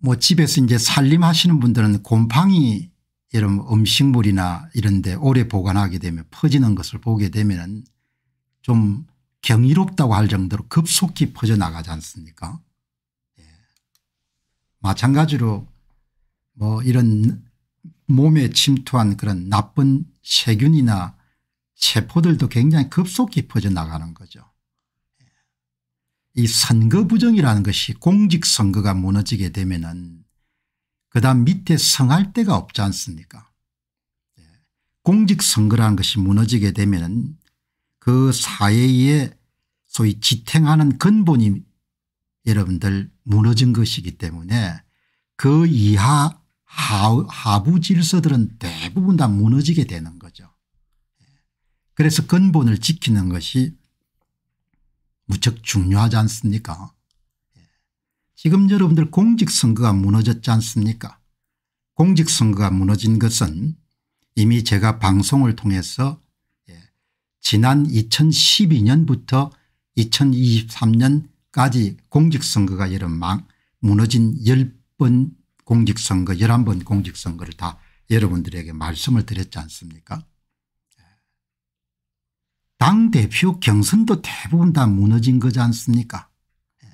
뭐 집에서 이제 살림하시는 분들은 곰팡이 이런 음식물이나 이런 데 오래 보관하게 되면 퍼지는 것을 보게 되면 좀 경이롭다고 할 정도로 급속히 퍼져나가지 않습니까 예. 마찬가지로 뭐 이런 몸에 침투한 그런 나쁜 세균이나 세포들도 굉장히 급속히 퍼져나가는 거죠. 이 선거 부정이라는 것이 공직선거가 무너지게 되면은 그 다음 밑에 성할 데가 없지 않습니까 예. 공직선거라는 것이 무너지게 되면은 그 사회에 소위 지탱하는 근본이 여러분들 무너진 것이기 때문에 그 이하 하부 질서들은 대부분 다 무너지게 되는 거죠. 예. 그래서 근본을 지키는 것이 무척 중요하지 않습니까 예. 지금 여러분들 공직선거가 무너졌지 않습니까 공직선거가 무너진 것은 이미 제가 방송을 통해서 예, 지난 2012년부터 2023년까지 공직선거가 여러분 무너진 10번 공직선거 11번 공직선거를 다 여러분들에게 말씀을 드렸지 않습니까 당대표 경선도 대부분 다 무너진 거지 않습니까 예.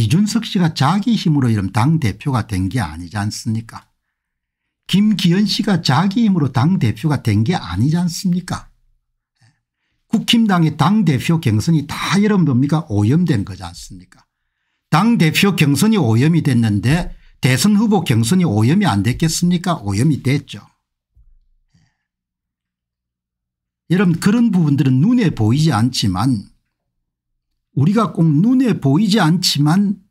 이준석 씨가 자기 힘으로 이름 당대표가 된 게 아니지 않습니까 김기현 씨가 자기 힘으로 당대표가 된 게 아니지 않습니까 예. 국힘당의 당대표 경선이 다 이런 뭡니까 오염된 거지 않습니까 당대표 경선이 오염이 됐는데 대선 후보 경선이 오염이 안 됐겠습니까 오염이 됐죠 여러분 그런 부분들은 눈에 보이지 않지만 우리가 꼭 눈에 보이지 않지만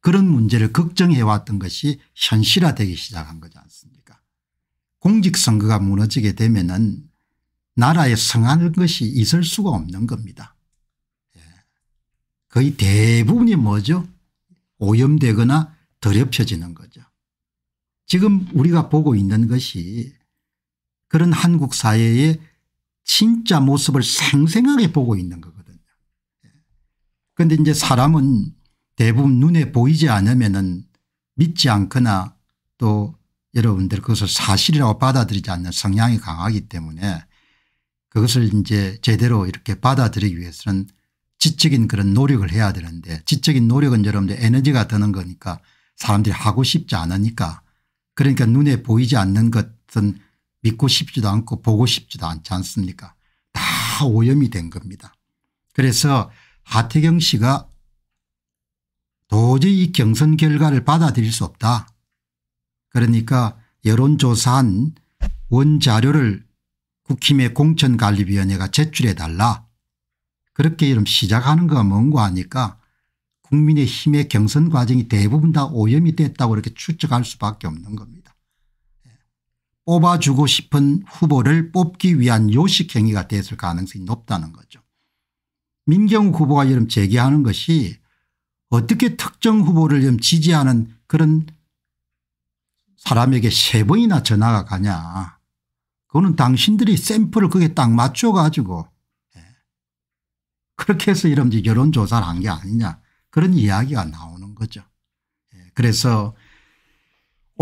그런 문제를 걱정해 왔던 것이 현실화되기 시작한 거지 않습니까 공직선거가 무너지게 되면 은 나라에 성하는 것이 있을 수가 없는 겁니다. 예. 거의 대부분이 뭐죠 오염되거나 더럽혀지는 거죠. 지금 우리가 보고 있는 것이 그런 한국 사회의 진짜 모습을 생생하게 보고 있는 거거든요. 그런데 예. 이제 사람은 대부분 눈에 보이지 않으면 믿지 않거나 또 여러분들 그것을 사실이라고 받아들이지 않는 성향이 강하기 때문에 그것을 이제 제대로 이렇게 받아들이기 위해서는 지적인 그런 노력을 해야 되는데 지적인 노력은 여러분들 에너지가 드는 거니까 사람들이 하고 싶지 않으니까 그러니까 눈에 보이지 않는 것은 믿고 싶지도 않고 보고 싶지도 않지 않습니까 다 오염이 된 겁니다. 그래서 하태경 씨가 도저히 이 경선 결과를 받아들일 수 없다. 그러니까 여론조사한 원자료를 국힘의 공천관리위원회가 제출해 달라. 그렇게 이름 시작하는 거가 뭔고 하니까 국민의힘의 경선 과정이 대부분 다 오염이 됐다고 이렇게 추측할 수밖에 없는 겁니다. 뽑아주고 싶은 후보를 뽑기 위한 요식행위가 됐을 가능성이 높다는 거죠. 민경욱 후보가 지금 제기하는 것이 어떻게 특정 후보를 지지하는 그런 사람에게 세 번이나 전화가 가냐. 그거는 당신들이 샘플을 그게 딱 맞춰 가지고 예. 그렇게 해서 이런 여론조사를 한 게 아니냐 그런 이야기가 나오는 거죠. 예. 그래서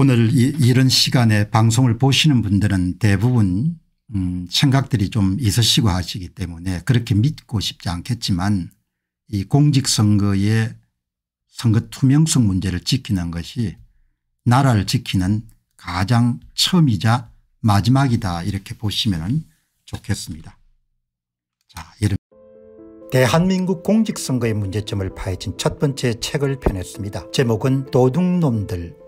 오늘 이, 런 시간에 방송을 보시는 분들은 대부분 음 생각들이 좀 있으시고 하시기 때문에 그렇게 믿고 싶지 않겠지만 이 공직선거의 선거 투명성 문제를 지키는 것이 나라를 지키는 가장 처음이자 마지막이다 이렇게 보시면 좋겠습니다. 자, 예를 대한민국 공직선거의 문제점을 파헤친 첫 번째 책을 펴냈습니다. 제목은 도둑놈들